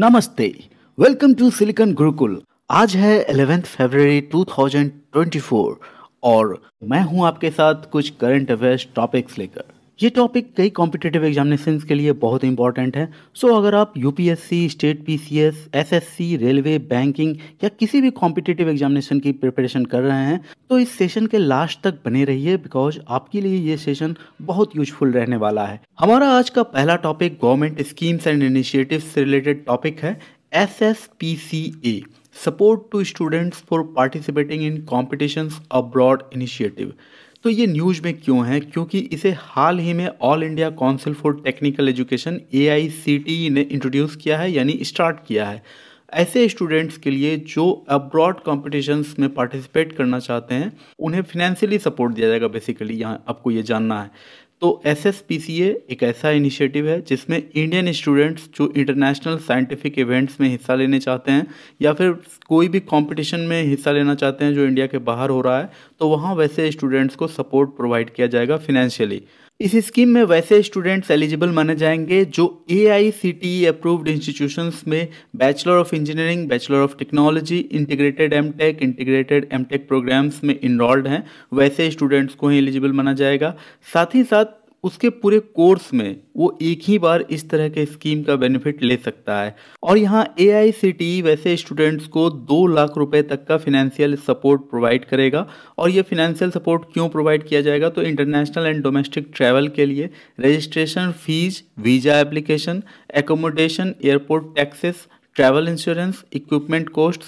नमस्ते welcome to silicon Gurukul आज है इलेवेंथ फरवरी 2024 और मैं हूं आपके साथ कुछ करंट अफेयर्स टॉपिक्स लेकर ये टॉपिक कई कॉम्पिटेटिव एग्जामिनेशन के लिए बहुत इंपॉर्टेंट है सो so, अगर आप UPSC state PCS SSC railway banking या किसी भी कॉम्पिटेटिव एग्जामिनेशन की प्रिपरेशन कर रहे हैं तो इस सेशन के लास्ट तक बने रहिए बिकॉज आपके लिए ये सेशन बहुत यूजफुल रहने वाला है हमारा आज का पहला topic government schemes and initiative से रिलेटेड टॉपिक है S S P C A support to students for participating in competition abroad initiative तो ये न्यूज़ में क्यों है क्योंकि इसे हाल ही में all India council for technical education A ने इंट्रोड्यूस किया है यानी स्टार्ट किया है ऐसे स्टूडेंट्स के लिए जो अब्रॉड कॉम्पिटिशन्स में पार्टिसिपेट करना चाहते हैं उन्हें फिनेंशियली सपोर्ट दिया जाएगा बेसिकली यहाँ आपको ये जानना है तो S S P C A एक ऐसा इनिशिएटिव है जिसमें इंडियन स्टूडेंट्स जो इंटरनेशनल साइंटिफिक इवेंट्स में हिस्सा लेने चाहते हैं या फिर कोई भी कंपटीशन में हिस्सा लेना चाहते हैं जो इंडिया के बाहर हो रहा है तो वहाँ वैसे स्टूडेंट्स को सपोर्ट प्रोवाइड किया जाएगा फिनेंशियली इस स्कीम में वैसे स्टूडेंट्स एलिजिबल माने जाएंगे जो A I C T E approved institution में bachelor of engineering bachelor of technology integrated M tech integrated M tech programmes में इनरोल्ड हैं वैसे स्टूडेंट्स को ही एलिजिबल माना जाएगा साथ ही साथ उसके पूरे कोर्स में वो एक ही बार इस तरह के स्कीम का बेनिफिट ले सकता है और यहाँ ए e वैसे स्टूडेंट्स को दो लाख रुपए तक का फिनेंशियल सपोर्ट प्रोवाइड करेगा और ये फिनेंशियल सपोर्ट क्यों प्रोवाइड किया जाएगा तो इंटरनेशनल एंड डोमेस्टिक ट्रैवल के लिए registration fees visa application accommodation airport taxes travel insurance equipment cost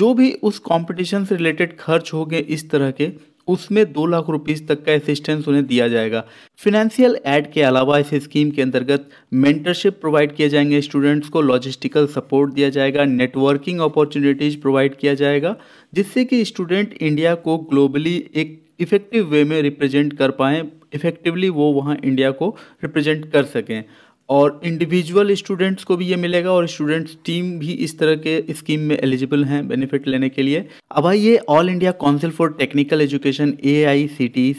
जो भी उस कॉम्पिटिशन से रिलेटेड खर्च गए इस तरह के उसमें दो लाख रुपीज़ तक का असिस्टेंस उन्हें दिया जाएगा फिनेंशियल एड के अलावा इस स्कीम के अंतर्गत मेंटरशिप प्रोवाइड किए जाएंगे स्टूडेंट्स को लॉजिस्टिकल सपोर्ट दिया जाएगा नेटवर्किंग अपॉर्चुनिटीज़ प्रोवाइड किया जाएगा जिससे कि स्टूडेंट इंडिया को ग्लोबली एक इफ़ेक्टिव वे में रिप्रेजेंट कर पाएँ इफ़ेक्टिवली वो वहाँ इंडिया को रिप्रेजेंट कर सकें और इंडिविजुअल स्टूडेंट्स को भी ये मिलेगा और स्टूडेंट्स टीम भी इस तरह के स्कीम में एलिजिबल हैं बेनिफिट लेने के लिए अब आइए all India council for technical education A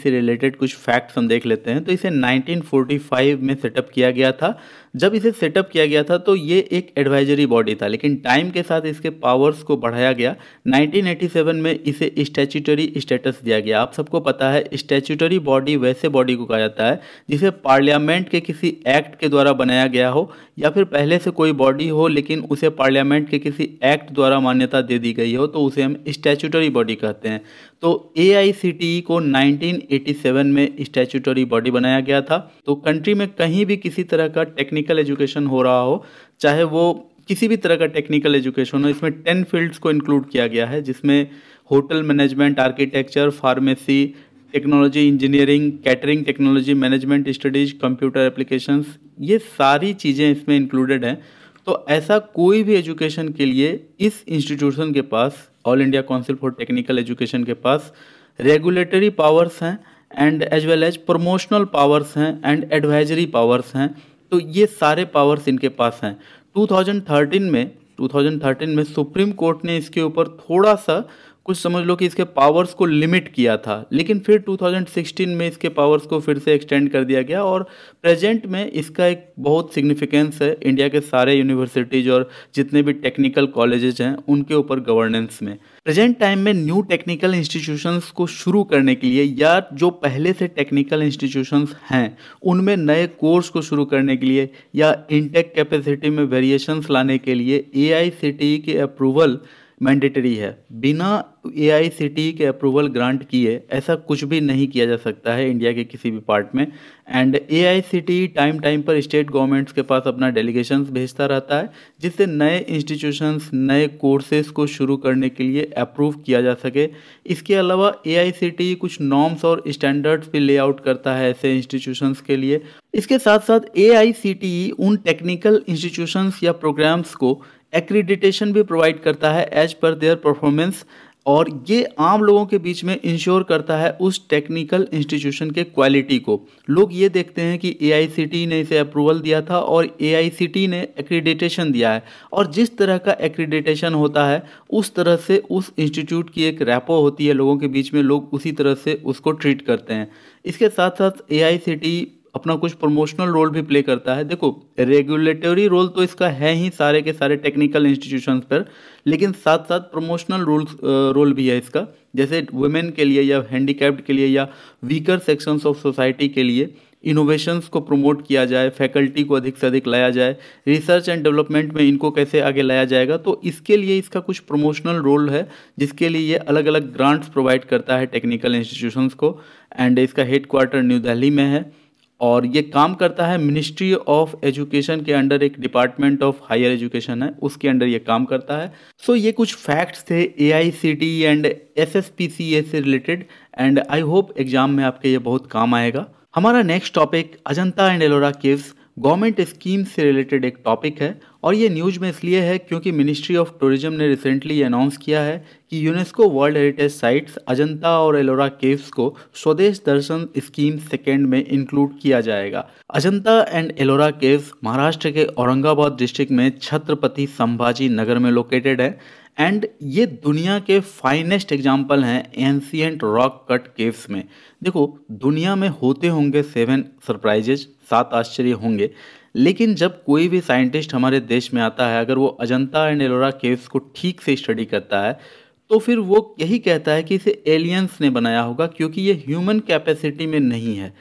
से रिलेटेड कुछ फैक्ट्स हम देख लेते हैं तो इसे 1945 में सेटअप किया गया था जब इसे सेटअप किया गया था तो ये एक एडवाइजरी बॉडी था लेकिन टाइम के साथ इसके पावर्स को बढ़ाया गया 1987 में इसे स्टैचूटरी स्टेटस दिया गया आप सबको पता है स्टैचूटरी बॉडी वैसे बॉडी को कहा जाता है जिसे पार्लियामेंट के किसी एक्ट के द्वारा बनाया गया हो या फिर पहले से कोई बॉडी हो लेकिन उसे पार्लियामेंट के किसी एक्ट द्वारा मान्यता दे दी गई हो तो उसे हम स्टैचूटरी बॉडी कहते हैं तो ए e को 1987 में स्टैचूटरी बॉडी बनाया गया था तो कंट्री में कहीं भी किसी तरह का टेक्निक टेक्निकल एजुकेशन हो रहा हो चाहे वो किसी भी तरह का टेक्निकल एजुकेशन हो इसमें टेन फील्ड्स को इंक्लूड किया गया है जिसमें hotel management architecture pharmacy technology engineering catering technology management studies computer applications ये सारी चीज़ें इसमें इंक्लूडेड हैं तो ऐसा कोई भी एजुकेशन के लिए इस इंस्टीट्यूशन के पास all India council for technical education के पास रेगुलेटरी पावर्स हैं and as well as promotional powers हैं एंड एडवाइजरी पावर्स हैं तो ये सारे पावर्स इनके पास हैं 2013 में 2013 में सुप्रीम कोर्ट ने इसके ऊपर थोड़ा सा कुछ समझ लो कि इसके पावर्स को लिमिट किया था लेकिन फिर 2016 में इसके पावर्स को फिर से एक्सटेंड कर दिया गया और प्रेजेंट में इसका एक बहुत सिग्निफिकेंस है इंडिया के सारे यूनिवर्सिटीज और जितने भी टेक्निकल कॉलेजेस हैं उनके ऊपर गवर्नेंस में प्रेजेंट टाइम में न्यू टेक्निकल इंस्टीट्यूशंस को शुरू करने के लिए या जो पहले से टेक्निकल इंस्टीट्यूशंस हैं उनमें नए कोर्स को शुरू करने के लिए या इनटेक कैपेसिटी में वेरिएशंस लाने के लिए ए e के अप्रूवल मैंडेटरी है बिना ए e के अप्रूवल ग्रांट किए ऐसा कुछ भी नहीं किया जा सकता है इंडिया के किसी भी पार्ट में एंड ए टाइम टाइम पर स्टेट गवर्नमेंट्स के पास अपना डेलीगेशन भेजता रहता है जिससे नए इंस्टीट्यूशंस नए कोर्सेज को शुरू करने के लिए अप्रूव किया जा सके इसके अलावा ए e कुछ नॉर्म्स और स्टैंडर्ड्स भी लेआउट करता है ऐसे इंस्टीट्यूशंस के लिए इसके साथ साथ ए e उन टेक्निकल इंस्टीट्यूशंस या प्रोग्राम्स को एक्रीडिटेशन भी प्रोवाइड करता है एज पर देयर परफॉर्मेंस और ये आम लोगों के बीच में इंश्योर करता है उस टेक्निकल इंस्टीट्यूशन के क्वालिटी को लोग ये देखते हैं कि ए ने इसे अप्रूवल दिया था और ए ने एक्रीडिटेशन दिया है और जिस तरह का एक्रीडिटेशन होता है उस तरह से उस इंस्टीट्यूट की एक रैपो होती है लोगों के बीच में लोग उसी तरह से उसको ट्रीट करते हैं इसके साथ साथ ए अपना कुछ प्रमोशनल रोल भी प्ले करता है देखो रेगुलेटरी रोल तो इसका है ही सारे के सारे टेक्निकल इंस्टीट्यूशंस पर लेकिन साथ साथ प्रमोशनल रोल रोल भी है इसका जैसे वुमेन के लिए या हैंडीकैप्ड के लिए या वीकर सेक्शंस ऑफ सोसाइटी के लिए इनोवेशंस को प्रमोट किया जाए फैकल्टी को अधिक से अधिक लाया जाए रिसर्च एंड डेवलपमेंट में इनको कैसे आगे लाया जाएगा तो इसके लिए इसका कुछ प्रमोशनल रोल है जिसके लिए ये अलग अलग ग्रांट्स प्रोवाइड करता है टेक्निकल इंस्टीट्यूशंस को एंड इसका हेड क्वार्टर न्यू दिल्ली में है और ये काम करता है मिनिस्ट्री ऑफ एजुकेशन के अंडर एक डिपार्टमेंट ऑफ हायर एजुकेशन है उसके अंडर ये काम करता है सो so, ये कुछ फैक्ट्स थे ए आई एंड एस से related and I hope exam में आपके ये बहुत काम आएगा हमारा next topic Ajanta and Ellora caves government scheme से रिलेटेड एक टॉपिक है और ये न्यूज में इसलिए है क्योंकि मिनिस्ट्री ऑफ टूरिज्म ने रिसेंटली अनाउंस किया है कि UNESCO world heritage sites Ajanta और एलोरा केव्स को स्वदेश दर्शन स्कीम सेकेंड में इंक्लूड किया जाएगा अजंता एंड एलोरा केव्स महाराष्ट्र के औरंगाबाद डिस्ट्रिक्ट में छत्रपति संभाजी नगर में लोकेटेड है एंड ये दुनिया के फाइनेस्ट एग्जाम्पल हैं एंसियंट रॉक कट केव्स में देखो दुनिया में होते होंगे सेवन सरप्राइजेज सात आश्चर्य होंगे लेकिन जब कोई भी साइंटिस्ट हमारे देश में आता है अगर वो अजंता एंड एलोरा केव्स को ठीक से स्टडी करता है तो फिर वो यही कहता है कि इसे एलियंस ने बनाया होगा क्योंकि ये ह्यूमन कैपेसिटी में नहीं है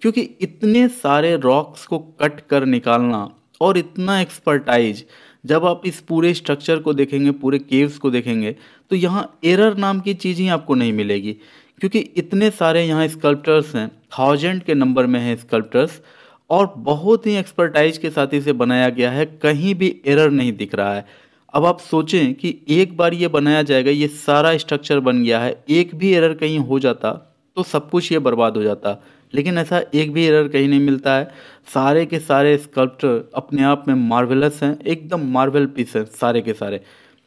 क्योंकि इतने सारे रॉक्स को कट कर निकालना और इतना एक्सपर्टाइज जब आप इस पूरे स्ट्रक्चर को देखेंगे पूरे केव्स को देखेंगे तो यहाँ एरर नाम की चीज़ ही आपको नहीं मिलेगी क्योंकि इतने सारे यहाँ स्कल्प्टर्स हैं थाउजेंड के नंबर में हैं स्कल्प्टर्स और बहुत ही एक्सपर्टाइज के साथ इसे बनाया गया है कहीं भी एरर नहीं दिख रहा है अब आप सोचें कि एक बार ये बनाया जाएगा ये सारा स्ट्रक्चर बन गया है एक भी एरर कहीं हो जाता तो सब कुछ ये बर्बाद हो जाता लेकिन ऐसा एक भी एरर कहीं नहीं मिलता है सारे के सारे स्कल्प्टर अपने आप में मार्वलस हैं एकदम मार्वल पीस हैं सारे के सारे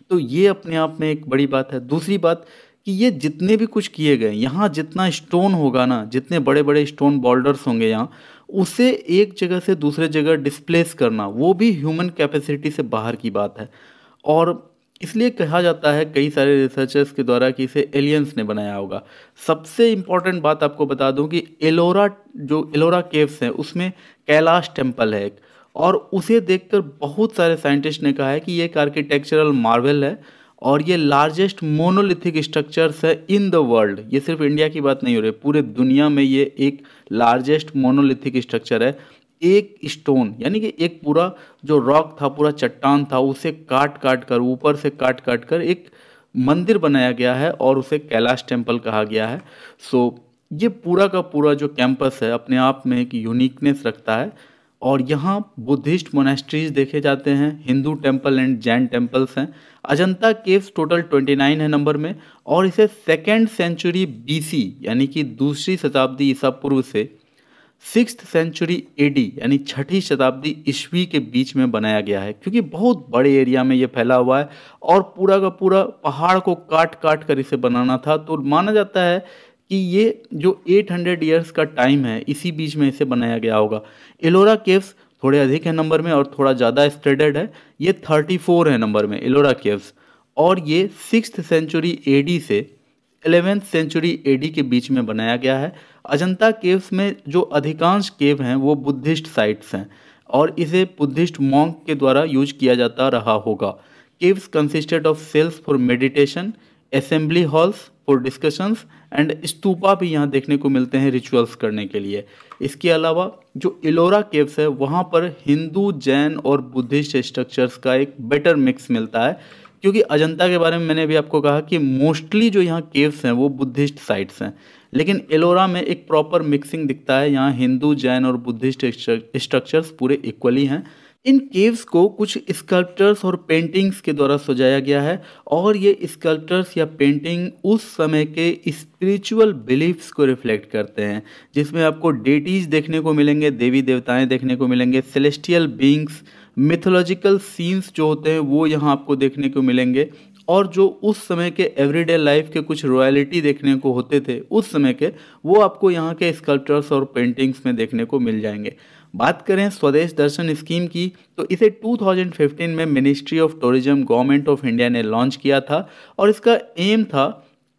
तो ये अपने आप में एक बड़ी बात है दूसरी बात कि ये जितने भी कुछ किए गए यहाँ जितना स्टोन होगा ना जितने बड़े बड़े स्टोन बॉल्डर्स होंगे यहाँ उसे एक जगह से दूसरे जगह डिस्प्लेस करना वो भी ह्यूमन कैपेसिटी से बाहर की बात है और इसलिए कहा जाता है कई सारे रिसर्चर्स के द्वारा कि इसे एलियंस ने बनाया होगा सबसे इम्पॉर्टेंट बात आपको बता दूं कि एलोरा जो एलोरा केव्स हैं उसमें कैलाश टेम्पल है एक और उसे देखकर बहुत सारे साइंटिस्ट ने कहा है कि ये एक आर्किटेक्चरल मार्वल है और ये लार्जेस्ट मोनोलिथिक स्ट्रक्चर्स है इन द वर्ल्ड ये सिर्फ इंडिया की बात नहीं हो रही पूरे दुनिया में ये एक लार्जेस्ट मोनोलिथिक स्ट्रक्चर है एक स्टोन यानी कि एक पूरा जो रॉक था पूरा चट्टान था उसे काट काट कर ऊपर से काट काट कर एक मंदिर बनाया गया है और उसे कैलाश टेम्पल कहा गया है सो ये पूरा का पूरा जो कैंपस है अपने आप में एक यूनिकनेस रखता है और यहाँ बुद्धिस्ट मोनेस्ट्रीज देखे जाते हैं Hindu temple and Jain temples हैं अजंता केव्स टोटल 29 है नंबर में और इसे सेकेंड सेंचुरी बीसी यानी कि दूसरी शताब्दी ईसा पूर्व से सिक्स सेंचुरी एडी यानी छठी शताब्दी ईस्वी के बीच में बनाया गया है क्योंकि बहुत बड़े एरिया में ये फैला हुआ है और पूरा का पूरा पहाड़ को काट काट कर इसे बनाना था तो माना जाता है कि ये जो 800 ईयर्स का टाइम है इसी बीच में इसे बनाया गया होगा एलोरा केव्स थोड़े अधिक है नंबर में और थोड़ा ज़्यादा स्प्रेडेड है ये 34 है नंबर में एलोरा केव्स और ये सिक्स सेंचुरी एडी से एलेवेंथ सेंचुरी एडी के बीच में बनाया गया है अजंता केव्स में जो अधिकांश केव हैं वो बुद्धिस्ट साइट्स हैं और इसे बुद्धिस्ट मॉन्क के द्वारा यूज किया जाता रहा होगा caves consisted of cells for meditation assembly halls for discussions and stupa भी यहाँ देखने को मिलते हैं रिचुअल्स करने के लिए इसके अलावा जो इलोरा केव्स है वहाँ पर हिंदू जैन और बुद्धिस्ट स्ट्रक्चर्स का एक बेटर मिक्स मिलता है क्योंकि अजंता के बारे में मैंने अभी आपको कहा कि मोस्टली जो यहाँ केव्स हैं वो बुद्धिस्ट साइट्स हैं लेकिन एलोरा में एक प्रॉपर मिक्सिंग दिखता है यहाँ हिंदू जैन और बुद्धिस्ट स्ट्रक्चर्स पूरे इक्वली हैं इन केव्स को कुछ स्कल्प्टर्स और पेंटिंग्स के द्वारा सजाया गया है और ये स्कल्प्टर्स या पेंटिंग उस समय के स्पिरिचुअल बिलीफ्स को रिफ्लेक्ट करते हैं जिसमें आपको डेटीज देखने को मिलेंगे देवी देवताएं देखने को मिलेंगे सेलेस्टियल बींग्स मिथोलॉजिकल सीन्स जो होते हैं वो यहाँ आपको देखने को मिलेंगे और जो उस समय के एवरीडे लाइफ के कुछ रॉयलिटी देखने को होते थे उस समय के वो आपको यहाँ के स्कल्पचर्स और पेंटिंग्स में देखने को मिल जाएंगे बात करें स्वदेश दर्शन स्कीम की तो इसे 2015 में ministry of tourism government of India ने लॉन्च किया था और इसका एम था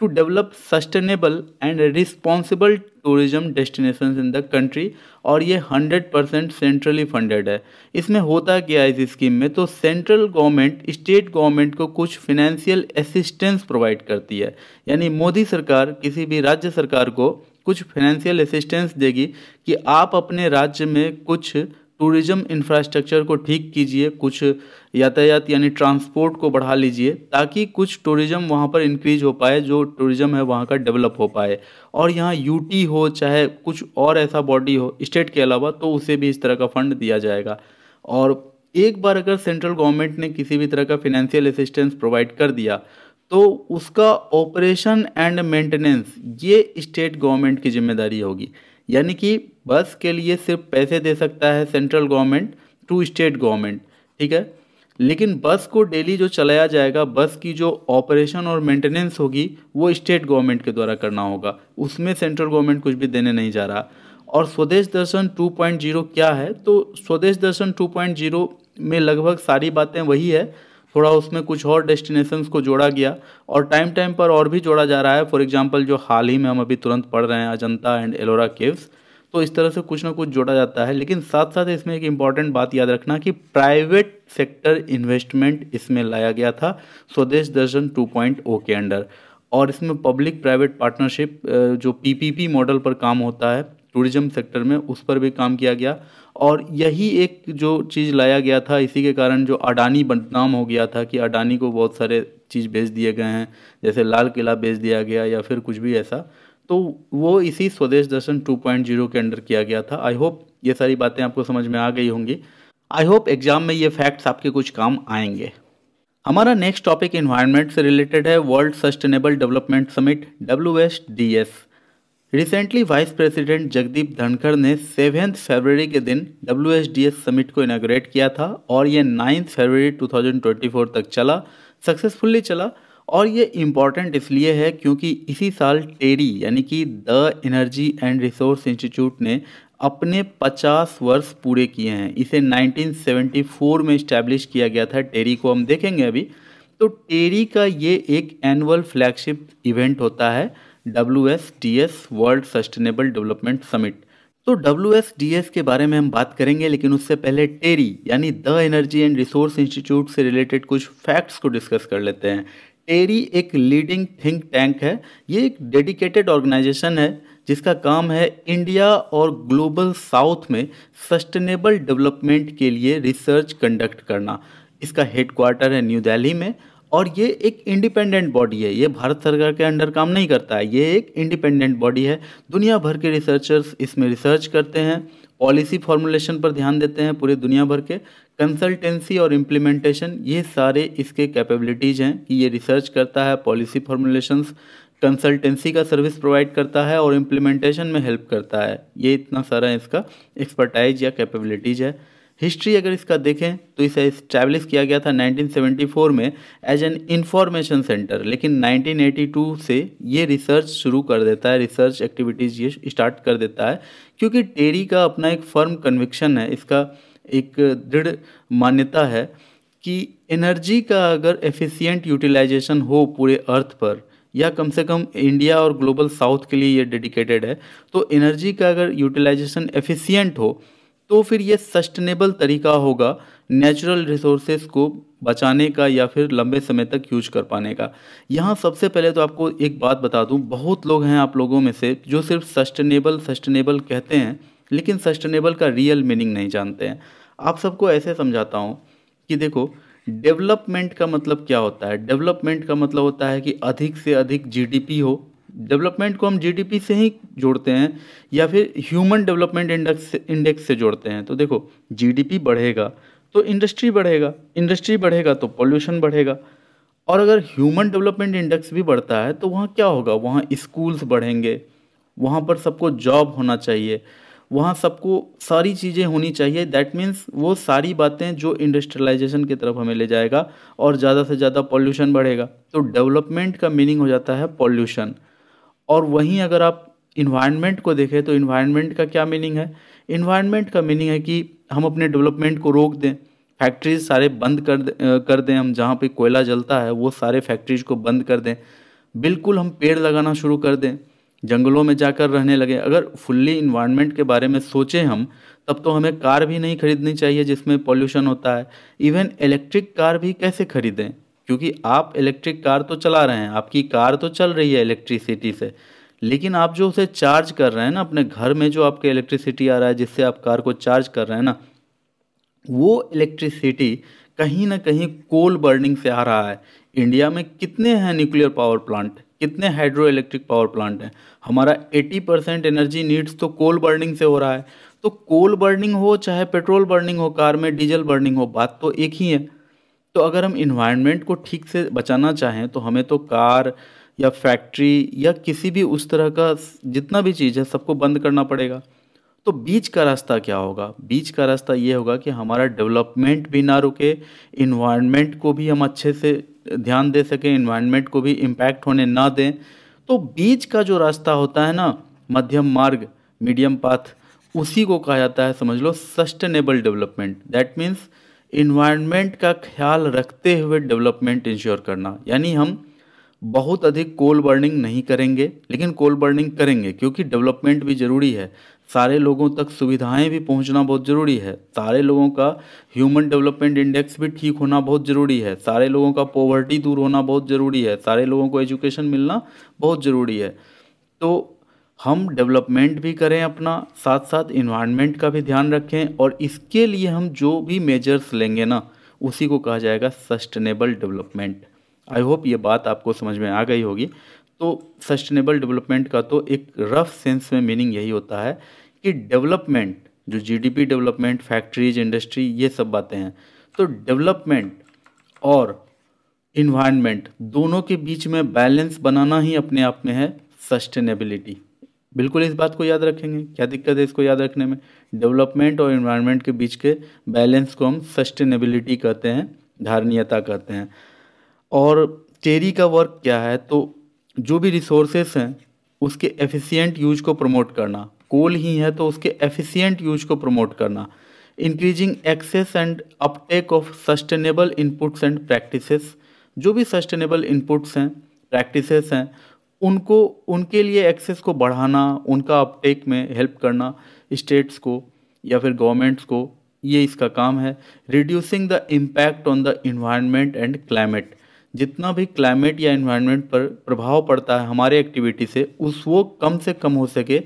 to develop sustainable and responsible tourism destinations in the country और ये 100 परसेंट सेंट्रली फंडेड है इसमें होता क्या है इस स्कीम में तो सेंट्रल गवर्नमेंट स्टेट गवर्नमेंट को कुछ फिनेंशियल असिस्टेंस प्रोवाइड करती है यानी मोदी सरकार किसी भी राज्य सरकार को कुछ फाइनेंशियल असिस्टेंस देगी कि आप अपने राज्य में कुछ टूरिज्म इंफ्रास्ट्रक्चर को ठीक कीजिए कुछ यातायात यानी ट्रांसपोर्ट को बढ़ा लीजिए ताकि कुछ टूरिज़्म वहाँ पर इंक्रीज हो पाए जो टूरिज़्म है वहाँ का डेवलप हो पाए और यहाँ यूटी हो चाहे कुछ और ऐसा बॉडी हो स्टेट के अलावा तो उसे भी इस तरह का फंड दिया जाएगा और एक बार अगर सेंट्रल गवर्नमेंट ने किसी भी तरह का फिनेंशियल असिस्टेंस प्रोवाइड कर दिया तो उसका ऑपरेशन एंड मेंटेनेंस ये स्टेट गवर्नमेंट की जिम्मेदारी होगी यानी कि बस के लिए सिर्फ पैसे दे सकता है central government to state government ठीक है लेकिन बस को डेली जो चलाया जाएगा बस की जो ऑपरेशन और मेंटेनेंस होगी वो स्टेट गवर्नमेंट के द्वारा करना होगा उसमें सेंट्रल गवर्नमेंट कुछ भी देने नहीं जा रहा और स्वदेश दर्शन 2.0 क्या है तो स्वदेश दर्शन 2.0 में लगभग सारी बातें वही है थोड़ा उसमें कुछ और डेस्टिनेशंस को जोड़ा गया और टाइम टाइम पर और भी जोड़ा जा रहा है फॉर एग्जांपल जो हाल ही में हम अभी तुरंत पढ़ रहे हैं अजंता एंड एलोरा केव्स तो इस तरह से कुछ ना कुछ जोड़ा जाता है लेकिन साथ साथ इसमें एक इम्पॉर्टेंट बात याद रखना कि प्राइवेट सेक्टर इन्वेस्टमेंट इसमें लाया गया था स्वदेश दर्शन ओ oh के अंडर और इसमें पब्लिक प्राइवेट पार्टनरशिप जो पीपीपी मॉडल पर काम होता है टूरिज्म सेक्टर में उस पर भी काम किया गया और यही एक जो चीज़ लाया गया था इसी के कारण जो अडानी बदनाम हो गया था कि अडानी को बहुत सारे चीज़ बेच दिए गए हैं जैसे लाल किला बेच दिया गया या फिर कुछ भी ऐसा तो वो इसी स्वदेश दर्शन 2.0 के अंडर किया गया था आई होप ये सारी बातें आपको समझ में आ गई होंगी आई होप एग्जाम में ये फैक्ट्स आपके कुछ काम आएंगे हमारा नेक्स्ट टॉपिक इन्वायरमेंट से रिलेटेड है world sustainable development summit W S D S recently vice president Jagdeep Dhankhar ने सेवेंथ फरवरी के दिन W S D S summit को इनाग्रेट किया था और ये नाइन्थ फरवरी 2024 तक चला सक्सेसफुली चला और ये इम्पॉर्टेंट इसलिए है क्योंकि इसी साल टेरी यानी कि the energy and resource institute ने अपने 50 वर्ष पूरे किए हैं इसे 1974 में इस्टेब्लिश किया गया था टेरी को हम देखेंगे अभी तो टेरी का ये एक एनुअल फ्लैगशिप इवेंट होता है W S D S world sustainable development summit तो डब्ल्यू एस डी एस के बारे में हम बात करेंगे लेकिन उससे पहले टेरी यानी the energy and resource institute से रिलेटेड कुछ फैक्ट्स को डिस्कस कर लेते हैं टेरी एक लीडिंग थिंक टैंक है ये एक डेडिकेटेड ऑर्गेनाइजेशन है जिसका काम है इंडिया और ग्लोबल साउथ में सस्टेनेबल डेवलपमेंट के लिए रिसर्च कंडक्ट करना इसका हेडक्वार्टर है न्यू दिल्ली में और ये एक इंडिपेंडेंट बॉडी है ये भारत सरकार के अंडर काम नहीं करता है ये एक इंडिपेंडेंट बॉडी है दुनिया भर के रिसर्चर्स इसमें रिसर्च करते हैं पॉलिसी फॉर्मुलेशन पर ध्यान देते हैं पूरे दुनिया भर के कंसल्टेंसी और इम्प्लीमेंटेशन ये सारे इसके कैपेबिलिटीज़ हैं कि ये रिसर्च करता है पॉलिसी फॉर्मुलेशंस कंसल्टेंसी का सर्विस प्रोवाइड करता है और इम्प्लीमेंटेशन में हेल्प करता है ये इतना सारा इसका एक्सपर्टाइज या कैपेबिलिटीज है हिस्ट्री अगर इसका देखें तो इसे इस्टेब्लिश किया गया था 1974 में एज एन इंफॉर्मेशन सेंटर लेकिन 1982 से ये रिसर्च शुरू कर देता है रिसर्च एक्टिविटीज़ ये स्टार्ट कर देता है क्योंकि टेरी का अपना एक फर्म कन्विक्शन है इसका एक दृढ़ मान्यता है कि एनर्जी का अगर एफिशिएंट यूटिलाइजेशन हो पूरे अर्थ पर या कम से कम इंडिया और ग्लोबल साउथ के लिए ये डेडिकेटेड है तो एनर्जी का अगर यूटिलाइजेशन एफिशिएंट हो तो फिर ये सस्टेनेबल तरीका होगा नेचुरल रिसोर्सेज को बचाने का या फिर लंबे समय तक यूज कर पाने का यहाँ सबसे पहले तो आपको एक बात बता दूँ बहुत लोग हैं आप लोगों में से जो सिर्फ सस्टेनेबल सस्टेनेबल कहते हैं लेकिन सस्टेनेबल का रियल मीनिंग नहीं जानते हैं आप सबको ऐसे समझाता हूँ कि देखो डेवलपमेंट का मतलब क्या होता है डेवलपमेंट का मतलब होता है कि अधिक से अधिक जीडीपी हो डेवलपमेंट को हम जीडीपी से ही जोड़ते हैं या फिर ह्यूमन डेवलपमेंट इंडेक्स इंडेक्स से जोड़ते हैं तो देखो जीडीपी बढ़ेगा तो इंडस्ट्री बढ़ेगा इंडस्ट्री बढ़ेगा तो पॉल्यूशन बढ़ेगा और अगर ह्यूमन डेवलपमेंट इंडेक्स भी बढ़ता है तो वहाँ क्या होगा वहाँ स्कूल्स बढ़ेंगे वहाँ पर सबको जॉब होना चाहिए वहाँ सबको सारी चीज़ें होनी चाहिए दैट मीन्स वो सारी बातें जो इंडस्ट्रियलाइजेशन की तरफ हमें ले जाएगा और ज़्यादा से ज़्यादा पॉल्यूशन बढ़ेगा तो डेवलपमेंट का मीनिंग हो जाता है पॉल्यूशन और वहीं अगर आप इन्वायरमेंट को देखें तो इन्वायरमेंट का क्या मीनिंग है इन्वायरमेंट का मीनिंग है कि हम अपने डेवलपमेंट को रोक दें फैक्ट्रीज सारे बंद कर दे, कर दें हम जहाँ पे कोयला जलता है वो सारे फैक्ट्रीज को बंद कर दें बिल्कुल हम पेड़ लगाना शुरू कर दें जंगलों में जाकर रहने लगे अगर फुल्ली इन्वायरमेंट के बारे में सोचें हम तब तो हमें कार भी नहीं खरीदनी चाहिए जिसमें पॉल्यूशन होता है इवन इलेक्ट्रिक कार भी कैसे खरीदें क्योंकि आप इलेक्ट्रिक कार तो चला रहे हैं आपकी कार तो चल रही है इलेक्ट्रिसिटी से लेकिन आप जो उसे चार्ज कर रहे हैं ना अपने घर में जो आपके इलेक्ट्रिसिटी आ रहा है जिससे आप कार को चार्ज कर रहे हैं ना वो इलेक्ट्रिसिटी कहीं ना कहीं कोल बर्निंग से आ रहा है इंडिया में कितने हैं न्यूक्लियर पावर प्लांट कितने हाइड्रो इलेक्ट्रिक पावर प्लांट हैं हमारा 80 परसेंट एनर्जी नीड्स तो कोल बर्निंग से हो रहा है तो कोल बर्निंग हो चाहे पेट्रोल बर्निंग हो कार में डीजल बर्निंग हो बात तो एक ही है तो अगर हम इन्वायरमेंट को ठीक से बचाना चाहें तो हमें तो कार या फैक्ट्री या किसी भी उस तरह का जितना भी चीज़ है सबको बंद करना पड़ेगा तो बीच का रास्ता क्या होगा बीच का रास्ता ये होगा कि हमारा डेवलपमेंट भी ना रुके इन्वायरमेंट को भी हम अच्छे से ध्यान दे सकें इन्वायरमेंट को भी इम्पैक्ट होने ना दें तो बीच का जो रास्ता होता है ना मध्यम मार्ग मीडियम पाथ उसी को कहा जाता है समझ लो sustainable development that means environment का ख्याल रखते हुए डेवलपमेंट इंश्योर करना यानी हम बहुत अधिक कोल बर्निंग नहीं करेंगे लेकिन कोल बर्निंग करेंगे क्योंकि डेवलपमेंट भी ज़रूरी है सारे लोगों तक सुविधाएं भी पहुंचना बहुत ज़रूरी है सारे लोगों का ह्यूमन डेवलपमेंट इंडेक्स भी ठीक होना बहुत ज़रूरी है सारे लोगों का पॉवर्टी दूर होना बहुत ज़रूरी है सारे लोगों को एजुकेशन मिलना बहुत ज़रूरी है तो हम डेवलपमेंट भी करें अपना साथ साथ इन्वायरमेंट का भी ध्यान रखें और इसके लिए हम जो भी मेजर्स लेंगे ना उसी को कहा जाएगा सस्टेनेबल डेवलपमेंट आई होप ये बात आपको समझ में आ गई होगी तो सस्टेनेबल डेवलपमेंट का तो एक रफ सेंस में मीनिंग यही होता है कि डेवलपमेंट जो जीडीपी डेवलपमेंट फैक्ट्रीज इंडस्ट्री ये सब बातें हैं तो डेवलपमेंट और इन्वायरमेंट दोनों के बीच में बैलेंस बनाना ही अपने आप में है सस्टेनेबिलिटी बिल्कुल इस बात को याद रखेंगे क्या दिक्कत है इसको याद रखने में डेवलपमेंट और इन्वायरमेंट के बीच के बैलेंस को हम सस्टेनेबिलिटी कहते हैं धारणीयता कहते हैं और टेरी का वर्क क्या है तो जो भी रिसोर्सेस हैं उसके एफिशिएंट यूज को प्रमोट करना कोल ही है तो उसके एफिशिएंट यूज को प्रमोट करना increasing access and uptake of sustainable inputs and practices जो भी सस्टेनेबल इनपुट्स हैं प्रैक्टिसेस हैं उनको उनके लिए एक्सेस को बढ़ाना उनका अपटेक में हेल्प करना स्टेट्स को या फिर गवर्नमेंट्स को ये इसका काम है reducing the impact on the environment and climate जितना भी क्लाइमेट या इन्वायरमेंट पर प्रभाव पड़ता है हमारे एक्टिविटी से उस वो कम से कम हो सके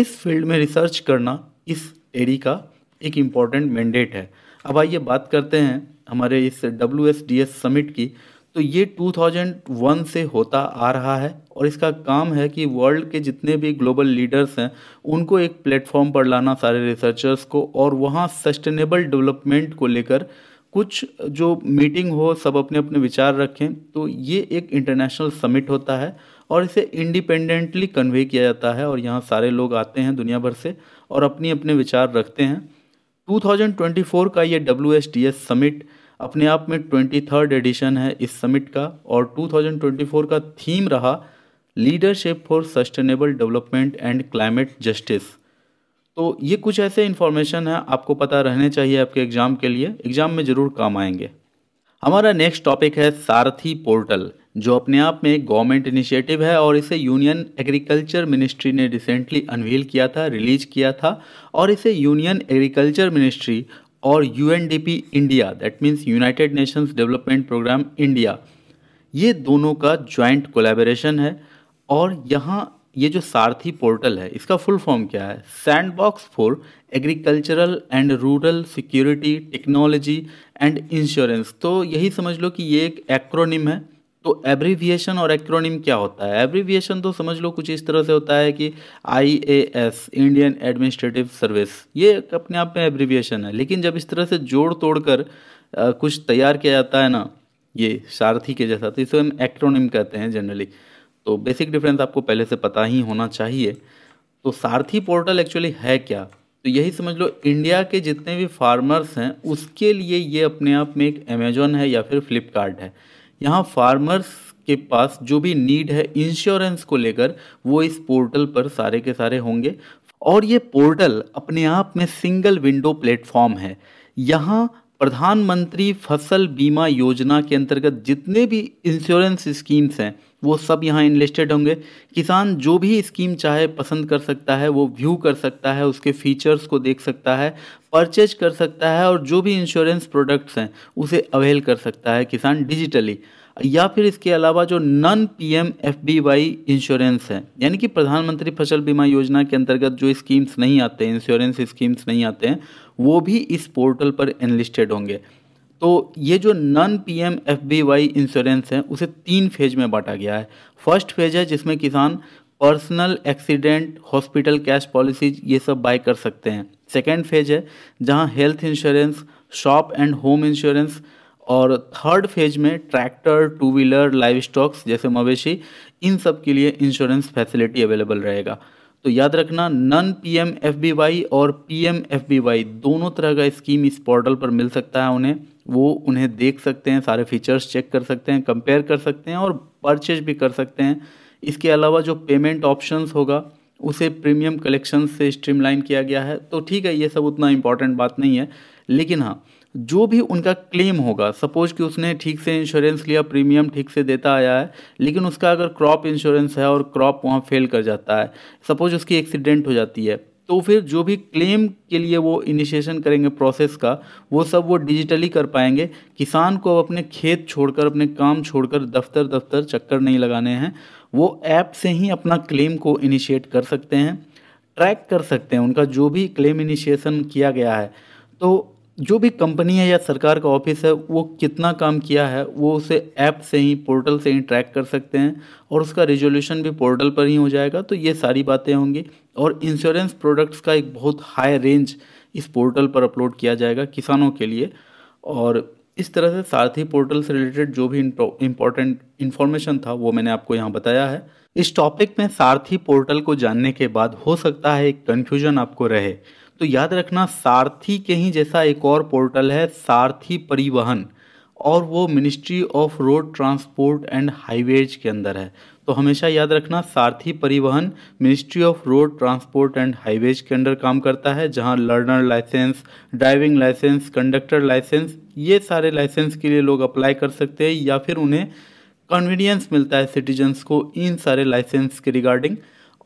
इस फील्ड में रिसर्च करना इस एरी का एक इम्पॉर्टेंट मैंडेट है अब आइए बात करते हैं हमारे इस डब्ल्यू समिट की तो ये 2001 से होता आ रहा है और इसका काम है कि वर्ल्ड के जितने भी ग्लोबल लीडर्स हैं उनको एक प्लेटफॉर्म पर लाना सारे रिसर्चर्स को और वहाँ सस्टेनेबल डेवलपमेंट को लेकर कुछ जो मीटिंग हो सब अपने अपने विचार रखें तो ये एक इंटरनेशनल समिट होता है और इसे इंडिपेंडेंटली कन्वे किया जाता है और यहाँ सारे लोग आते हैं दुनिया भर से और अपनी अपने विचार रखते हैं 2024 का ये डब्ल्यू समिट अपने आप में ट्वेंटी थर्ड एडिशन है इस समिट का और 2024 का थीम रहा leadership for sustainable development and climate justice तो ये कुछ ऐसे इन्फॉर्मेशन है आपको पता रहने चाहिए आपके एग्ज़ाम के लिए एग्ज़ाम में ज़रूर काम आएंगे हमारा नेक्स्ट टॉपिक है सारथी पोर्टल जो अपने आप में गवर्नमेंट इनिशिएटिव है और इसे यूनियन एग्रीकल्चर मिनिस्ट्री ने रिसेंटली अनवील किया था रिलीज किया था और इसे यूनियन एग्रीकल्चर मिनिस्ट्री और P India that means united nations development programme India ये दोनों का जॉइंट कोलेबोरेशन है और यहाँ ये जो सारथी पोर्टल है इसका फुल फॉर्म क्या है sandbox for agricultural and rural security technology and insurance तो यही समझ लो कि ये एक एक्रोनिम है तो एब्रीविएशन और एक्रोनिम क्या होता है एब्रीविएशन तो समझ लो कुछ इस तरह से होता है कि I A S Indian administrative service ये अपने आप में एब्रीविएशन है लेकिन जब इस तरह से जोड़ तोड़ कर आ, कुछ तैयार किया जाता है ना ये सारथी के जैसा तो इसे हम एक्रोनिम कहते हैं जनरली तो बेसिक डिफरेंस आपको पहले से पता ही होना चाहिए तो सारथी पोर्टल एक्चुअली है क्या तो यही समझ लो इंडिया के जितने भी फार्मर्स हैं उसके लिए ये अपने आप में एक अमेजोन है या फिर फ्लिपकार्ट है यहाँ फार्मर्स के पास जो भी नीड है इंश्योरेंस को लेकर वो इस पोर्टल पर सारे के सारे होंगे और ये पोर्टल अपने आप में सिंगल विंडो प्लेटफॉर्म है यहाँ प्रधानमंत्री फसल बीमा योजना के अंतर्गत जितने भी इंश्योरेंस स्कीम्स हैं वो सब यहाँ इनलिस्टेड होंगे किसान जो भी स्कीम चाहे पसंद कर सकता है वो व्यू कर सकता है उसके फीचर्स को देख सकता है परचेज कर सकता है और जो भी इंश्योरेंस प्रोडक्ट्स हैं उसे अवेल कर सकता है किसान डिजिटली या फिर इसके अलावा जो नन पीएम एफबीवाई इंश्योरेंस है यानी कि प्रधानमंत्री फसल बीमा योजना के अंतर्गत जो स्कीम्स नहीं आते हैं इंश्योरेंस स्कीम्स नहीं आते हैं वो भी इस पोर्टल पर एनलिस्टेड होंगे तो ये जो एफ पीएम एफबीवाई इंश्योरेंस है उसे तीन फेज में बांटा गया है फर्स्ट फेज है जिसमें किसान personal accident hospital cash policies ये सब बाय कर सकते हैं सेकेंड फेज है जहाँ health insurance shop and home insurance और थर्ड फेज में tractor two wheeler livestocks जैसे मवेशी इन सब के लिए इंश्योरेंस फैसिलिटी अवेलेबल रहेगा तो याद रखना non P M F B Y और P M F B Y दोनों तरह का स्कीम इस पोर्टल पर मिल सकता है उन्हें वो उन्हें देख सकते हैं सारे फीचर्स चेक कर सकते हैं कंपेयर कर सकते हैं और परचेज भी कर सकते हैं इसके अलावा जो पेमेंट ऑप्शंस होगा उसे प्रीमियम कलेक्शन से स्ट्रीमलाइन किया गया है तो ठीक है ये सब उतना इम्पॉर्टेंट बात नहीं है लेकिन हाँ जो भी उनका क्लेम होगा सपोज कि उसने ठीक से इंश्योरेंस लिया प्रीमियम ठीक से देता आया है लेकिन उसका अगर क्रॉप इंश्योरेंस है और क्रॉप वहाँ फेल कर जाता है सपोज उसकी एक्सीडेंट हो जाती है तो फिर जो भी क्लेम के लिए वो इनिशिएशन करेंगे प्रोसेस का वो सब वो डिजिटली कर पाएंगे किसान को अब अपने खेत छोड़कर अपने काम छोड़कर दफ्तर दफ्तर चक्कर नहीं लगाने हैं वो ऐप से ही अपना क्लेम को इनिशिएट कर सकते हैं ट्रैक कर सकते हैं उनका जो भी क्लेम इनिशिएशन किया गया है तो जो भी कंपनी है या सरकार का ऑफिस है वो कितना काम किया है वो उसे ऐप से ही पोर्टल से ही ट्रैक कर सकते हैं और उसका रिजोल्यूशन भी पोर्टल पर ही हो जाएगा तो ये सारी बातें होंगी और इंश्योरेंस प्रोडक्ट्स का एक बहुत हाई रेंज इस पोर्टल पर अपलोड किया जाएगा किसानों के लिए और इस तरह से साथ ही पोर्टल से रिलेटेड जो भी इम्पोर्टेंट इन्फॉर्मेशन था वो मैंने आपको यहाँ बताया है इस टॉपिक में सारथी पोर्टल को जानने के बाद हो सकता है एक कन्फ्यूजन आपको रहे तो याद रखना सारथी के ही जैसा एक और पोर्टल है सारथी परिवहन और वो ministry of road transport and highways के अंदर है तो हमेशा याद रखना Sarathi Parivahan ministry of road transport and highways के अंदर काम करता है जहां learner licence driving licence conductor licence ये सारे लाइसेंस के लिए लोग अप्लाई कर सकते हैं या फिर उन्हें कन्वीनियंस मिलता है सिटीजन्स को इन सारे लाइसेंस के रिगार्डिंग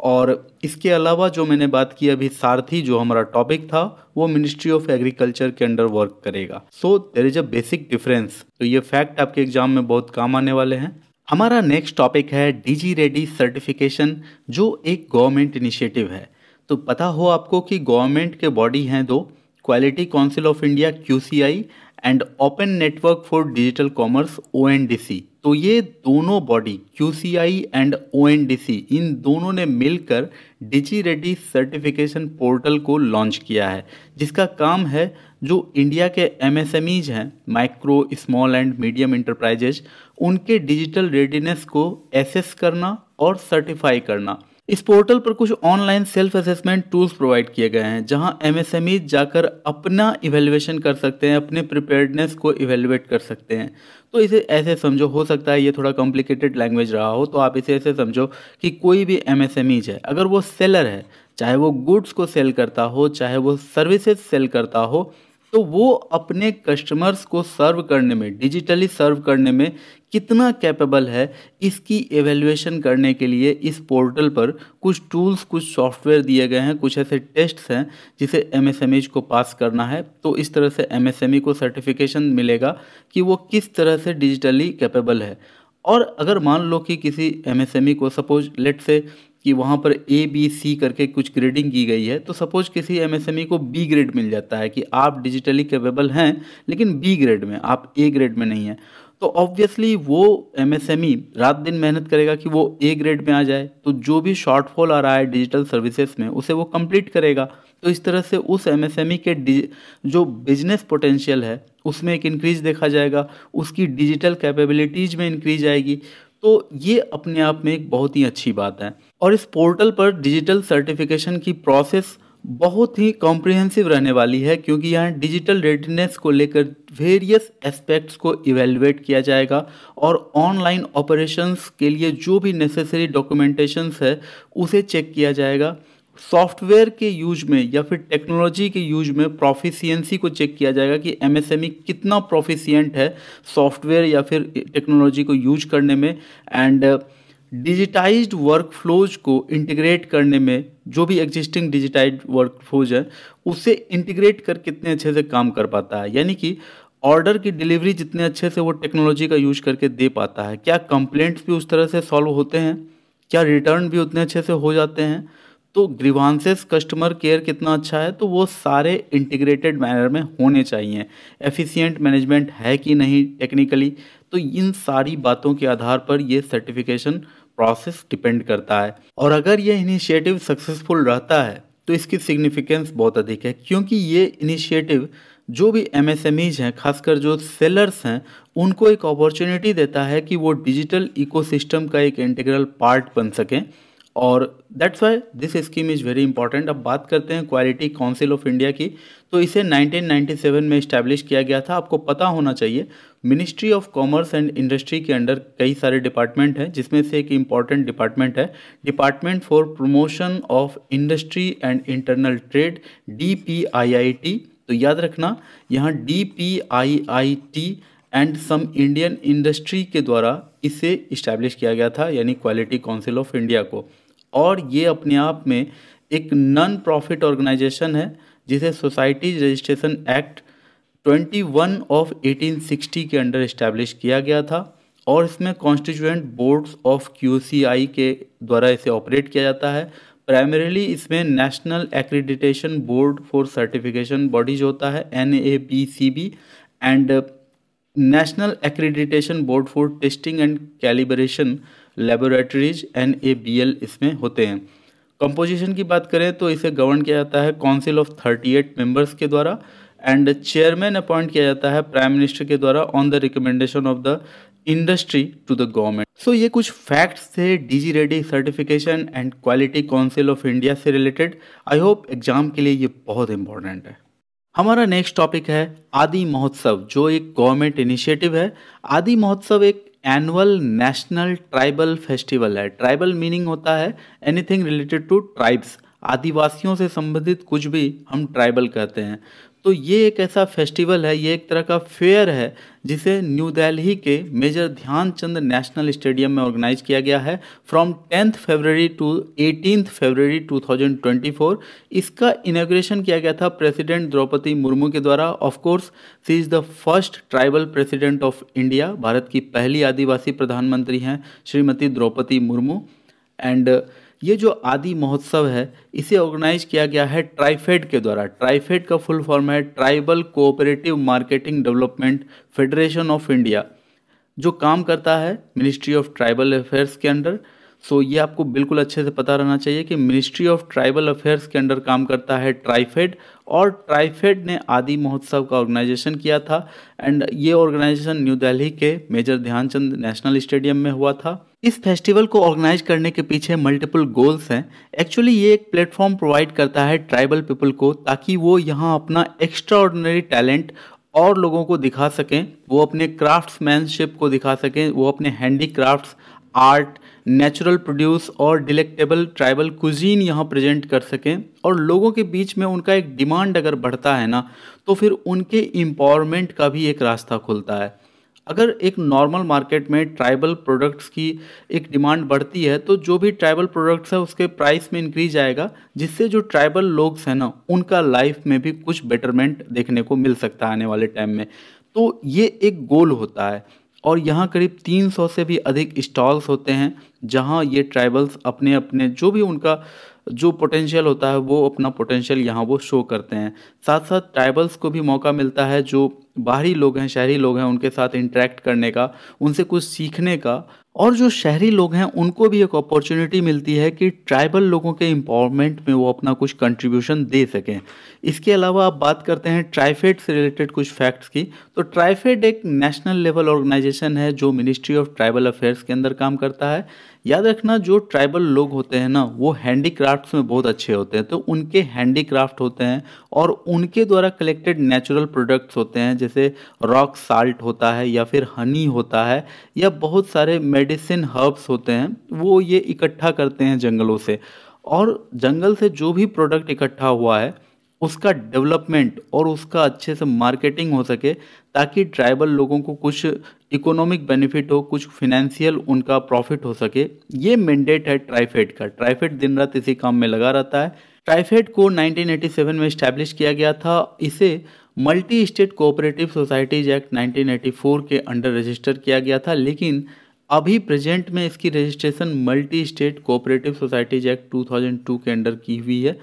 और इसके अलावा जो मैंने बात की अभी सारथी जो हमारा टॉपिक था वो मिनिस्ट्री ऑफ एग्रीकल्चर के अंडर वर्क करेगा so there is a basic difference तो ये फैक्ट आपके एग्जाम में बहुत काम आने वाले हैं हमारा नेक्स्ट टॉपिक है डीजी रेडी सर्टिफिकेशन जो एक गवर्नमेंट इनिशिएटिव है तो पता हो आपको कि गवर्नमेंट के बॉडी हैं दो quality council of India Q and open network for digital commerce O तो ये दोनों बॉडी क्यू एंड ओ इन दोनों ने मिलकर डिजी रेडी सर्टिफिकेशन पोर्टल को लॉन्च किया है जिसका काम है जो इंडिया के एमएसएमईज हैं micro small and medium enterprises उनके डिजिटल रेडीनेस को एसेस करना और सर्टिफाई करना इस पोर्टल पर कुछ online self assessment tools provide किए गए हैं जहां एमएसएमई e जाकर अपना इवेल्युएशन कर सकते हैं अपने प्रिपेयर्डनेस को इवेल्युएट कर सकते हैं तो इसे ऐसे समझो हो सकता है ये थोड़ा कॉम्प्लिकेटेड लैंग्वेज रहा हो तो आप इसे ऐसे समझो कि कोई भी e एम है अगर वो सेलर है चाहे वो गुड्स को सेल करता हो चाहे वो सर्विसेज सेल करता हो तो वो अपने कस्टमर्स को सर्व करने में डिजिटली सर्व करने में कितना कैपेबल है इसकी एवेल्युएशन करने के लिए इस पोर्टल पर कुछ टूल्स कुछ सॉफ्टवेयर दिए गए हैं कुछ ऐसे टेस्ट्स हैं जिसे एम e को पास करना है तो इस तरह से एम e को सर्टिफिकेशन मिलेगा कि वो किस तरह से डिजिटली कैपेबल है और अगर मान लो कि किसी एम e को सपोज लेट से कि वहाँ पर ए बी सी करके कुछ ग्रेडिंग की गई है तो सपोज किसी एमएसएमई e को बी ग्रेड मिल जाता है कि आप डिजिटली कैपेबल हैं लेकिन बी ग्रेड में आप ए ग्रेड में नहीं हैं तो ऑब्वियसली वो एमएसएमई e रात दिन मेहनत करेगा कि वो ए ग्रेड में आ जाए तो जो भी शॉर्टफॉल आ रहा है डिजिटल सर्विसेज में उसे वो कंप्लीट करेगा तो इस तरह से उस एम e के जो बिजनेस पोटेंशियल है उसमें एक इंक्रीज देखा जाएगा उसकी डिजिटल कैपेबिलिटीज़ में इंक्रीज आएगी तो ये अपने आप में एक बहुत ही अच्छी बात है और इस पोर्टल पर डिजिटल सर्टिफिकेशन की प्रोसेस बहुत ही कॉम्प्रिहेंसिव रहने वाली है क्योंकि यहाँ डिजिटल रेडीनेस को लेकर वेरियस एस्पेक्ट्स को इवेलुएट किया जाएगा और ऑनलाइन ऑपरेशंस के लिए जो भी नेसेसरी डॉक्यूमेंटेशंस है उसे चेक किया जाएगा सॉफ्टवेयर के यूज में या फिर टेक्नोलॉजी के यूज में प्रोफिशियंसी को चेक किया जाएगा कि एमएसएमई e कितना प्रोफिशियंट है सॉफ्टवेयर या फिर टेक्नोलॉजी को यूज करने में एंड uh, वर्क वर्कफ्लोज को इंटीग्रेट करने में जो भी एग्जिस्टिंग डिजिटाइज वर्कफ्लोज है उसे इंटीग्रेट कर कितने अच्छे से काम कर पाता है यानी कि ऑर्डर की डिलीवरी जितने अच्छे से वो टेक्नोलॉजी का यूज करके दे पाता है क्या कंप्लेंट्स भी उस तरह से सॉल्व होते हैं क्या रिटर्न भी उतने अच्छे से हो जाते हैं तो ग्रीवांसेस कस्टमर केयर कितना अच्छा है तो वो सारे इंटीग्रेटेड मैनर में होने चाहिए एफिशिएंट मैनेजमेंट है कि नहीं टेक्निकली तो इन सारी बातों के आधार पर ये सर्टिफिकेशन प्रोसेस डिपेंड करता है और अगर ये इनिशिएटिव सक्सेसफुल रहता है तो इसकी सिग्निफिकेंस बहुत अधिक है क्योंकि ये इनिशिएटिव जो भी एम एस एम ईज हैं खासकर जो सेलर्स हैं उनको एक अपॉर्चुनिटी देता है कि वो डिजिटल इकोसिस्टम का एक इंटीग्रल पार्ट बन सकें और that's why this scheme is very important अब बात करते हैं क्वालिटी काउंसिल ऑफ इंडिया की तो इसे 1997 में इस्टेब्लिश किया गया था आपको पता होना चाहिए ministry of commerce and industry के अंडर कई सारे डिपार्टमेंट हैं जिसमें से एक इम्पॉर्टेंट डिपार्टमेंट है department for promotion of industry and internal trade D P I I T तो याद रखना यहाँ D P I I T and some Indian industry के द्वारा इसे इस्टेब्लिश किया गया था यानी क्वालिटी काउंसिल ऑफ इंडिया को और ये अपने आप में एक नॉन प्रॉफिट ऑर्गेनाइजेशन है जिसे सोसाइटीज रजिस्ट्रेशन एक्ट 21 ऑफ 1860 के अंडर इस्टेब्लिश किया गया था और इसमें कॉन्स्टिट्यूएंट बोर्ड्स ऑफ क्यू के द्वारा इसे ऑपरेट किया जाता है प्राइमरीली इसमें national accreditation board for certification bodies होता है N A B C B and national accreditation board for testing and calibration laboratories and A B L इसमें होते हैं कंपोजिशन की बात करें तो इसे गवर्न किया जाता है council of thirty eight members के द्वारा एंड चेयरमैन अपॉइंट किया जाता है प्राइम मिनिस्टर के द्वारा on the recommendation of the industry to the government so ये कुछ फैक्ट्स थे digi ready certification and quality council of India से रिलेटेड आई होप एग्जाम के लिए ये बहुत इंपॉर्टेंट है हमारा नेक्स्ट टॉपिक है आदि महोत्सव जो एक गवर्नमेंट इनिशिएटिव है आदि महोत्सव एक एनुअल नेशनल ट्राइबल फेस्टिवल है ट्राइबल मीनिंग होता है एनीथिंग रिलेटेड टू ट्राइब्स आदिवासियों से संबंधित कुछ भी हम ट्राइबल कहते हैं तो ये एक ऐसा फेस्टिवल है ये एक तरह का फेयर है जिसे न्यू दिल्ली के मेजर ध्यानचंद नेशनल स्टेडियम में ऑर्गेनाइज किया गया है from tenth February to eighteen February 2024 इसका इनाग्रेशन किया गया था प्रेसिडेंट द्रौपदी मुर्मू के द्वारा of course she is the first tribal president of India Bharat की पहली आदिवासी प्रधानमंत्री हैं श्रीमती द्रौपदी मुर्मू एंड uh, ये जो आदि महोत्सव है इसे ऑर्गेनाइज किया गया है ट्राइफेड के द्वारा ट्राइफेड का फुल फॉर्म है tribal cooperative marketing development federation of India जो काम करता है मिनिस्ट्री ऑफ ट्राइबल अफेयर्स के अंडर सो ये आपको बिल्कुल अच्छे से पता रहना चाहिए कि मिनिस्ट्री ऑफ ट्राइबल अफेयर्स के अंडर काम करता है ट्राइफेड और ट्राइफेड ने आदि महोत्सव का ऑर्गेनाइजेशन किया था एंड ये ऑर्गेनाइजेशन न्यू दिल्ली के मेजर ध्यानचंद नेशनल स्टेडियम में हुआ था इस फेस्टिवल को ऑर्गेनाइज करने के पीछे मल्टीपल गोल्स हैं एक्चुअली ये एक प्लेटफॉर्म प्रोवाइड करता है ट्राइबल पीपल को ताकि वो यहाँ अपना एक्स्ट्रा ऑर्डिनरी टैलेंट और लोगों को दिखा सकें वो अपने क्राफ्ट्समैनशिप को दिखा सकें वो अपने handicraft art natural produce और डिलेक्टेबल ट्राइबल कुजीन यहाँ प्रेजेंट कर सकें और लोगों के बीच में उनका एक डिमांड अगर बढ़ता है ना तो फिर उनके एम्पावरमेंट का भी एक रास्ता खुलता है अगर एक नॉर्मल मार्केट में ट्राइबल प्रोडक्ट्स की एक डिमांड बढ़ती है तो जो भी ट्राइबल प्रोडक्ट्स है उसके प्राइस में इंक्रीज आएगा जिससे जो ट्राइबल लोग्स हैं ना उनका लाइफ में भी कुछ बेटरमेंट देखने को मिल सकता है आने वाले टाइम में तो ये एक गोल होता है और यहाँ करीब 300 से भी अधिक स्टॉल्स होते हैं जहाँ ये ट्राइबल्स अपने अपने जो भी उनका जो पोटेंशियल होता है वो अपना पोटेंशियल यहाँ वो शो करते हैं साथ साथ ट्राइबल्स को भी मौका मिलता है जो बाहरी लोग हैं शहरी लोग हैं उनके साथ इंटरेक्ट करने का उनसे कुछ सीखने का और जो शहरी लोग हैं उनको भी एक अपॉर्चुनिटी मिलती है कि ट्राइबल लोगों के एम्पावरमेंट में वो अपना कुछ कंट्रीब्यूशन दे सकें इसके अलावा आप बात करते हैं ट्राइफेड से रिलेटेड कुछ फैक्ट्स की तो ट्राइफेड एक नेशनल लेवल ऑर्गेनाइजेशन है जो मिनिस्ट्री ऑफ ट्राइबल अफेयर्स के अंदर काम करता है याद रखना जो ट्राइबल लोग होते हैं ना वो हैंडीक्राफ्ट्स में बहुत अच्छे होते हैं तो उनके हैंडीक्राफ्ट होते हैं और उनके द्वारा कलेक्टेड नेचुरल प्रोडक्ट्स होते हैं जैसे रॉक साल्ट होता है या फिर हनी होता है या बहुत सारे मेड मेडिसिन हर्ब्स होते हैं वो ये इकट्ठा करते हैं जंगलों से और जंगल से जो भी प्रोडक्ट इकट्ठा हुआ है उसका डेवलपमेंट और उसका अच्छे से मार्केटिंग हो सके ताकि ट्राइबल लोगों को कुछ इकोनॉमिक बेनिफिट हो कुछ फिनेंशियल उनका प्रॉफिट हो सके ये मैंडेट है ट्राइफेड का ट्राइफेड दिन रात इसी काम में लगा रहता है ट्राइफेड को 1987 में इस्टेब्लिश किया गया था इसे multi state cooperative societies act 1984 के अंडर रजिस्टर किया गया था लेकिन अभी प्रेजेंट में इसकी registration multi state cooperative societies act 2002 के अंडर की हुई है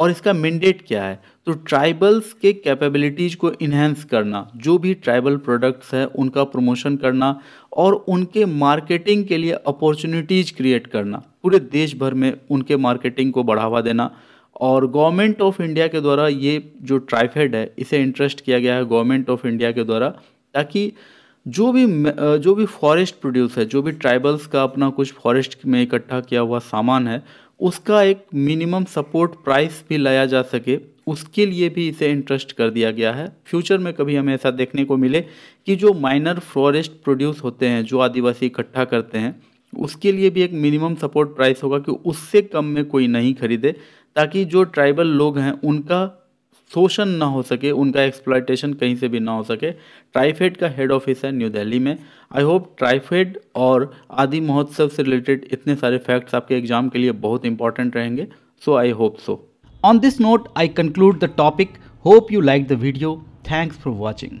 और इसका मैंडेट क्या है तो ट्राइबल्स के कैपेबिलिटीज़ को इन्हेंस करना जो भी ट्राइबल प्रोडक्ट्स है उनका प्रमोशन करना और उनके मार्केटिंग के लिए अपॉर्चुनिटीज़ क्रिएट करना पूरे देश भर में उनके मार्केटिंग को बढ़ावा देना और गवर्नमेंट ऑफ इंडिया के द्वारा ये जो ट्राइफेड है इसे इंटरेस्ट किया गया है गवर्नमेंट ऑफ इंडिया के द्वारा ताकि जो भी जो भी फॉरेस्ट प्रोड्यूस है जो भी ट्राइबल्स का अपना कुछ फॉरेस्ट में इकट्ठा किया हुआ सामान है उसका एक मिनिमम सपोर्ट प्राइस भी लाया जा सके उसके लिए भी इसे इंटरेस्ट कर दिया गया है फ्यूचर में कभी हमें ऐसा देखने को मिले कि जो माइनर फॉरेस्ट प्रोड्यूस होते हैं जो आदिवासी इकट्ठा करते हैं उसके लिए भी एक मिनिमम सपोर्ट प्राइस होगा कि उससे कम में कोई नहीं खरीदे ताकि जो ट्राइबल लोग हैं उनका शोषण ना हो सके उनका एक्सप्लाइटेशन कहीं से भी ना हो सके ट्राइफेड का हेड ऑफिस है न्यू दिल्ली में आई होप ट्राइफेड और आदि महोत्सव से रिलेटेड इतने सारे फैक्ट्स आपके एग्जाम के लिए बहुत इंपॉर्टेंट रहेंगे so I hope so on this note I conclude the topic hope you like the video thanks for watching